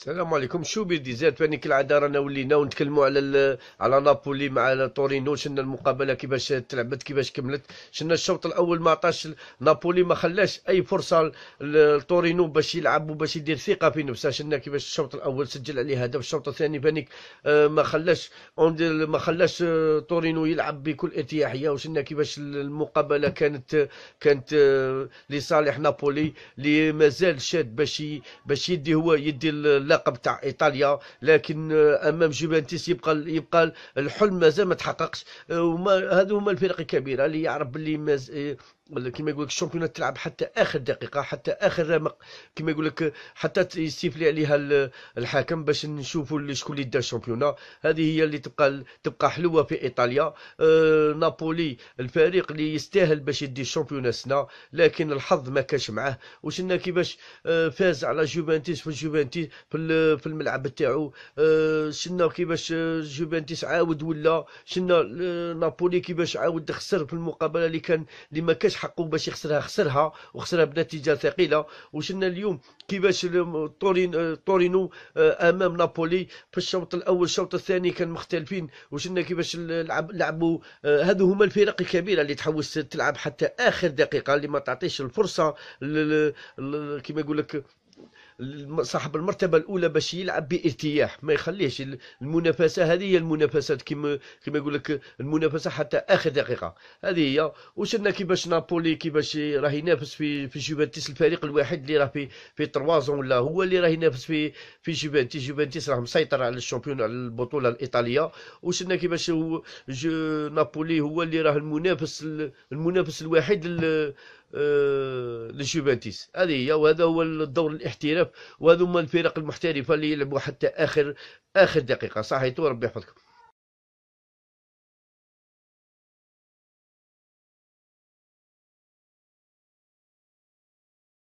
السلام عليكم شو زاد ديزيرت كل كالعاده رانا ولينا ونتكلموا على على نابولي مع تورينو شنا المقابله كيفاش تلعبت كيفاش كملت شنا الشوط الاول ما عطاش نابولي ما خلاش اي فرصه لتورينو باش يلعب وباش يدير ثقه في نفسه شنا كيفاش الشوط الاول سجل عليه هدف الشوط الثاني بانيك آه، ما خلاش ما خلاش آه، تورينو يلعب بكل ارتياحيه وشنا كيفاش المقابله كانت كانت آه، لصالح نابولي اللي مازال شاد باش باش يدي هو يدي اللقب تاع ايطاليا لكن آه، امام جوفنتيس يبقى يبقى الحلم مازال ما تحققش آه، وما هذو هما الفرق الكبيره اللي يعرف باللي ولا كيما يقول لك الشامبيونات تلعب حتى اخر دقيقه حتى اخر رمق كيما يقول لك حتى يستيفلي عليها الحاكم باش نشوفوا شكون اللي دا الشامبيونات هذه هي اللي تبقى تبقى حلوه في ايطاليا آه نابولي الفريق اللي يستاهل باش يدي الشامبيونات سنه لكن الحظ ما كاش معاه وشنا كيفاش آه فاز على جوفنتيس في جوفنتيس في, في الملعب تاعو آه شنا كيفاش أه، جوفنتيس عاود ولا شنا أه، نابولي كيفاش عاود خسر في المقابله اللي كان اللي ما كاش حقه باش يخسرها خسرها وخسرها بنتيجه ثقيله وشلنا اليوم كيفاش تورينو آه، امام نابولي في الشوط الاول الشوط الثاني كان مختلفين وشلنا كيفاش لعب لعبوا هذو آه، هما الفرق الكبيره اللي تحوس تلعب حتى اخر دقيقه اللي ما تعطيش الفرصه كيما يقول لك صاحب المرتبه الاولى باش يلعب بارتياح ما يخليهش المنافسه هذه هي المنافسه كما كما يقول لك المنافسه حتى اخر دقيقه هذه هي وشلنا كيفاش نابولي كيفاش راه ينافس في في جوفنتيس الفريق الوحيد اللي راه في في تروازون ولا هو اللي راه ينافس في في جوفنتيس جوفنتيس راه مسيطر على الشامبيون على البطوله الايطاليه وشلنا كيفاش هو نابولي هو اللي راه المنافس المنافس الوحيد آه، لجوفنتيس هذه هي وهذا هو الدور الاحتراف وهذوما الفرق المحترفه اللي يلعبوا حتى اخر اخر دقيقه صحيتو ربي يحفظكم